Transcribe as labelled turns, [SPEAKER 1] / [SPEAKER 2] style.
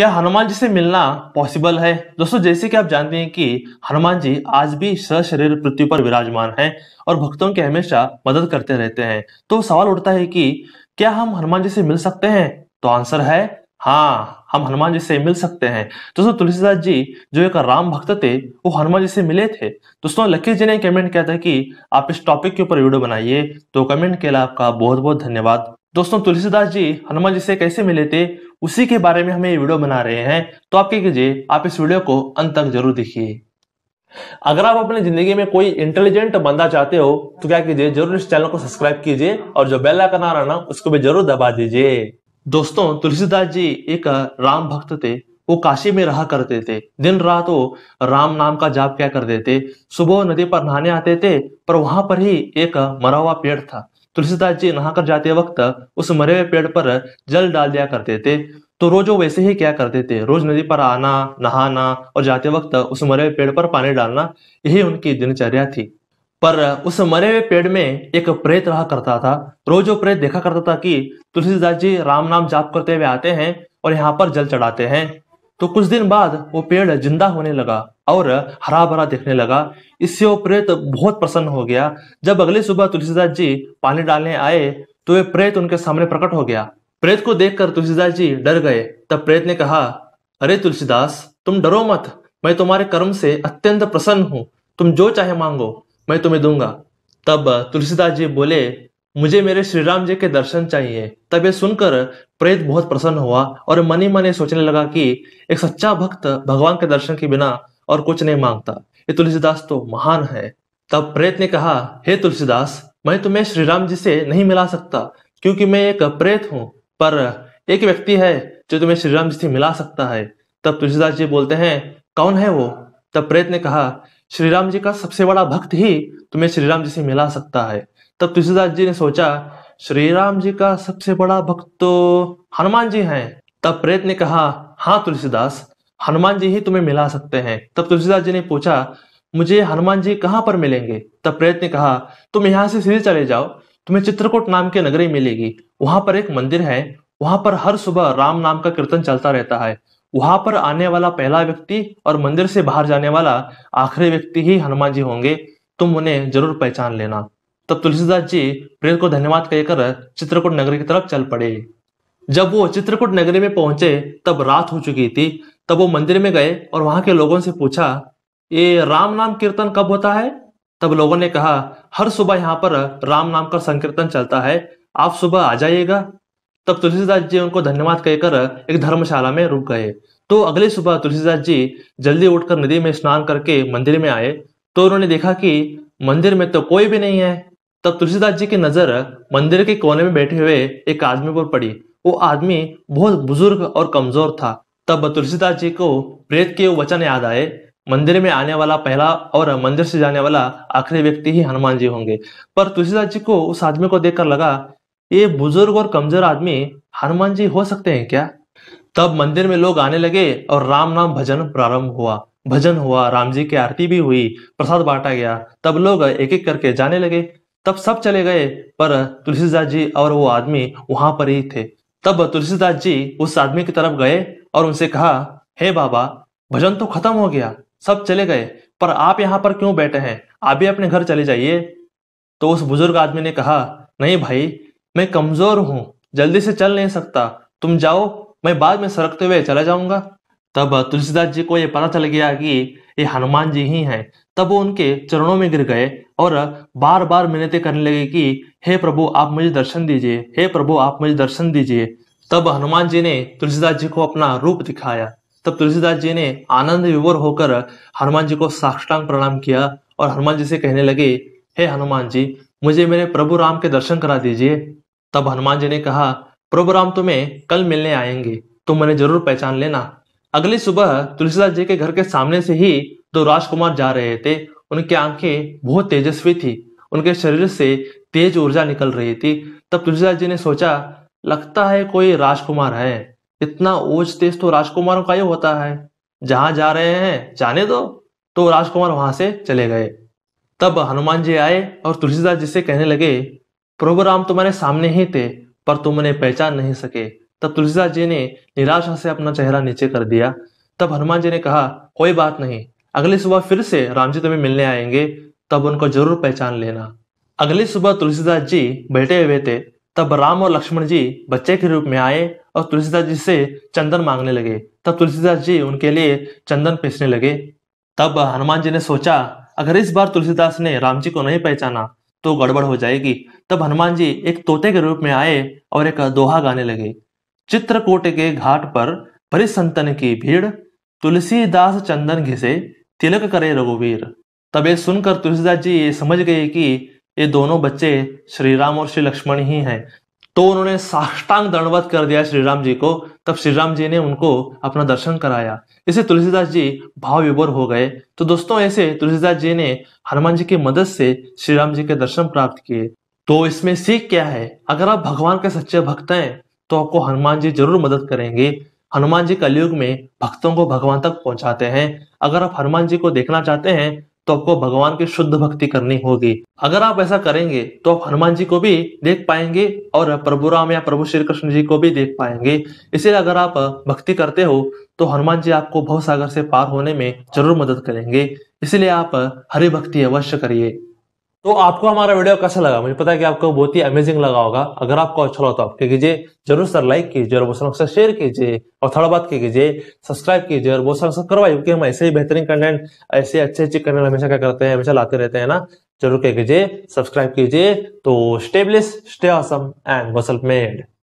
[SPEAKER 1] क्या हनुमान जी से मिलना पॉसिबल है दोस्तों जैसे कि आप जानते हैं कि हनुमान जी आज भी सशरीर पृथ्वी पर विराजमान हैं और भक्तों की हमेशा मदद करते रहते हैं तो सवाल उठता है कि क्या हम हनुमान जी से मिल सकते हैं तो आंसर है हाँ हम हनुमान जी से मिल सकते हैं दोस्तों तुलसीदास जी जो एक राम भक्त थे वो हनुमान जी से मिले थे दोस्तों लखी जी ने कमेंट किया था कि आप इस टॉपिक के ऊपर वीडियो बनाइए तो कमेंट के लिए आपका बहुत बहुत धन्यवाद दोस्तों तुलसीदास जी हनुमान जी से कैसे मिले थे उसी के बारे में हम ये वीडियो बना रहे हैं तो आप क्या कीजिए आप इस वीडियो को अंत तक जरूर देखिए अगर आप अपनी जिंदगी में कोई इंटेलिजेंट बंदा चाहते हो तो क्या कीजिए जरूर इस चैनल को सब्सक्राइब कीजिए और जो बेल आइकन आ रहा ना उसको भी जरूर दबा दीजिए दोस्तों तुलसीदास जी एक राम भक्त थे वो काशी में रहा करते थे दिन रात वो राम नाम का जाप क्या करते थे सुबह नदी पर नहाने आते थे पर वहां पर ही एक मरा हुआ पेड़ था तुलसीदास जी नहाकर जाते वक्त उस मरे हुए पेड़ पर जल डाल दिया करते थे तो रोज वो वैसे ही क्या करते थे रोज नदी पर आना नहाना और जाते वक्त उस मरे हुए पेड़ पर पानी डालना यही उनकी दिनचर्या थी पर उस मरे हुए पेड़ में एक प्रेत रहा करता था रोज वो प्रेत देखा करता था कि तुलसीदास जी राम नाम जाप करते हुए आते हैं और यहाँ पर जल चढ़ाते हैं तो कुछ दिन बाद वो पेड़ जिंदा होने लगा और हरा भरा दिखने लगा इससे वो प्रेत बहुत प्रसन्न हो गया जब अगली सुबह तुलसीदास जी पानी डालने आए तो वे प्रेत उनके सामने प्रकट हो गया प्रेत को देखकर तुलसीदास जी डर गए तब प्रेत ने कहा अरे तुलसीदास तुम डरो मत मैं तुम्हारे कर्म से अत्यंत प्रसन्न हूँ तुम जो चाहे मांगो मैं तुम्हें दूंगा तब तुलसीदास जी बोले मुझे मेरे श्री राम जी के दर्शन चाहिए तब ये सुनकर प्रेत बहुत प्रसन्न हुआ और मनी ये सोचने लगा कि एक सच्चा भक्त भगवान के दर्शन के बिना और कुछ नहीं मांगता ये तुलसीदास तो महान है तब प्रेत ने कहा हे hey, तुलसीदास मैं तुम्हें श्री राम जी से नहीं मिला सकता क्योंकि मैं एक प्रेत हूँ पर एक व्यक्ति है जो तुम्हें श्री राम जी से मिला सकता है तब तुलसीदास जी बोलते हैं कौन है वो तब प्रेत ने कहा श्री राम जी का सबसे बड़ा भक्त ही तुम्हें श्री राम जी से मिला सकता है तब तुलसीदास जी ने सोचा श्री राम जी का सबसे बड़ा भक्त तो हनुमान जी हैं तब प्रेत ने कहा हाँ तुलसीदास हनुमान जी ही तुम्हें मिला सकते हैं तब तुलसीदास जी ने पूछा मुझे हनुमान जी कहाँ पर मिलेंगे तब प्रेत ने कहा तुम यहाँ से सीधे चले जाओ तुम्हें चित्रकूट नाम की नगरी मिलेगी वहां पर एक मंदिर है वहां पर हर सुबह राम नाम का कीर्तन चलता रहता है वहां पर आने वाला पहला व्यक्ति और मंदिर से बाहर जाने वाला आखिरी व्यक्ति ही हनुमान जी होंगे तुम उन्हें जरूर पहचान लेना तब तुलसीदास जी प्रेम को धन्यवाद कहकर चित्रकूट नगरी की तरफ चल पड़े जब वो चित्रकूट नगरी में पहुंचे तब रात हो चुकी थी तब वो मंदिर में गए और वहां के लोगों से पूछा ये राम नाम कीर्तन कब होता है तब लोगों ने कहा हर सुबह यहाँ पर राम नाम का संकीर्तन चलता है आप सुबह आ जाइएगा तब तुलसीदास जी उनको धन्यवाद कहकर एक धर्मशाला में रुक गए तो अगली सुबह तुलसीदास जी जल्दी उठकर नदी में स्नान करके मंदिर में आए तो उन्होंने देखा कि मंदिर में तो कोई भी नहीं है तब तुलसीदास जी की नजर मंदिर के कोने में बैठे हुए एक आदमी पर पड़ी वो आदमी बहुत बुजुर्ग और कमजोर था तब तुलसीदास जी को प्रेत के वचन याद आए मंदिर में आने वाला पहला और मंदिर से जाने वाला आखिरी व्यक्ति ही हनुमान जी होंगे पर तुलसीदास जी को उस आदमी को देखकर लगा ये बुजुर्ग और कमजोर आदमी हनुमान जी हो सकते हैं क्या तब मंदिर में लोग आने लगे और राम नाम भजन प्रारंभ हुआ भजन हुआ राम जी की आरती भी हुई प्रसाद बांटा गया तब लोग एक एक करके जाने लगे तब सब चले गए पर तुलसीदास जी और वो आदमी वहां पर ही थे तब तुलसीदास जी उस आदमी की तरफ गए और उनसे कहा हे hey बाबा भजन तो खत्म हो गया सब चले गए पर आप यहाँ पर क्यों बैठे हैं आप भी अपने घर चले जाइए तो उस बुजुर्ग आदमी ने कहा नहीं भाई मैं कमजोर हूं जल्दी से चल नहीं सकता तुम जाओ मैं बाद में सरकते हुए चला जाऊंगा तब तुलसीदास जी को यह पता चल गया कि ये हनुमान जी ही हैं तब वो उनके चरणों में गिर गए और बार बार मिन्नते करने लगे कि हे प्रभु आप मुझे दर्शन दीजिए हे प्रभु आप मुझे दर्शन दीजिए तब हनुमान जी ने तुलसीदास जी को अपना रूप दिखाया तब तुलसीदास जी ने आनंद विवर होकर हनुमान जी को साक्षांग प्रणाम किया और हनुमान जी से कहने लगे हे हनुमान जी मुझे मेरे प्रभु राम के दर्शन करा दीजिए तब हनुमान जी ने कहा प्रभु राम तुम्हें कल मिलने आएंगे तुम मैंने जरूर पहचान लेना अगली सुबह तुलसीदास जी के घर के सामने से ही दो राजकुमार जा रहे थे उनकी आंखें बहुत तेजस्वी थी उनके शरीर से तेज ऊर्जा निकल रही थी तब तुलसीदास जी ने सोचा लगता है कोई राजकुमार है इतना ओज तेज तो राजकुमारों का ही होता है जहां जा रहे हैं जाने दो तो राजकुमार वहां से चले गए तब हनुमान जी आए और तुलसीदास जी से कहने लगे प्रभु राम तुम्हारे सामने ही थे पर तुम उन्हें पहचान नहीं सके तब तुलसीदास जी ने निराशा से अपना चेहरा नीचे कर दिया तब हनुमान जी ने कहा कोई बात नहीं अगली सुबह फिर से राम जी तुम्हें मिलने आएंगे तब उनको जरूर पहचान लेना अगली सुबह तुलसीदास जी बैठे हुए थे तब राम और लक्ष्मण जी बच्चे के रूप में आए और तुलसीदास जी से चंदन मांगने लगे तब तुलसीदास जी उनके लिए चंदन पीसने लगे तब हनुमान जी ने सोचा अगर इस बार तुलसीदास ने राम जी को नहीं पहचाना तो गड़बड़ हो जाएगी तब हनुमान जी एक तोते के रूप में आए और एक दोहा गाने लगे चित्रकूट के घाट पर परिसंतन की भीड़ तुलसीदास चंदन घिसे तिलक करे रघुवीर तब ये सुनकर तुलसीदास जी ये समझ गए कि ये दोनों बच्चे श्री राम और श्री लक्ष्मण ही हैं तो उन्होंने साष्टांग दंडवत कर दिया श्री राम जी को तब श्री राम जी ने उनको अपना दर्शन कराया इसे तुलसीदास जी भाव विभोर हो गए तो दोस्तों ऐसे तुलसीदास जी ने हनुमान जी की मदद से श्री राम जी के दर्शन प्राप्त किए तो इसमें सीख क्या है अगर आप भगवान के सच्चे भक्त हैं तो आपको हनुमान जी जरूर मदद करेंगे हनुमान जी कलयुग में भक्तों को भगवान तक पहुंचाते हैं अगर आप हनुमान जी को देखना चाहते हैं तो आपको भगवान की शुद्ध भक्ति करनी होगी अगर आप ऐसा करेंगे तो आप हनुमान जी को भी देख पाएंगे और प्रभु राम या प्रभु श्री कृष्ण जी को भी देख पाएंगे इसलिए अगर आप भक्ति करते हो तो हनुमान जी आपको भव सागर से पार होने में जरूर मदद करेंगे इसलिए आप हरि भक्ति अवश्य करिए तो आपको हमारा वीडियो कैसा लगा मुझे पता है कि आपको बहुत ही अमेजिंग लगा होगा अगर आपको अच्छा लगा तो आप क्या कीजिए जरूर सर लाइक कीजिए और बहुत से शेयर कीजिए और थोड़ा बात कीजिए सब्सक्राइब कीजिए और बहुत से करवाइए क्योंकि हम ऐसे ही बेहतरीन कंटेंट ऐसे अच्छे अच्छे कंटेंट हमेशा क्या करते हैं हमेशा लाते रहते हैं ना जरूर क्या कीजिए सब्सक्राइब कीजिए तो स्टेबलिस स्टे ऑसम एंड बोसल मेड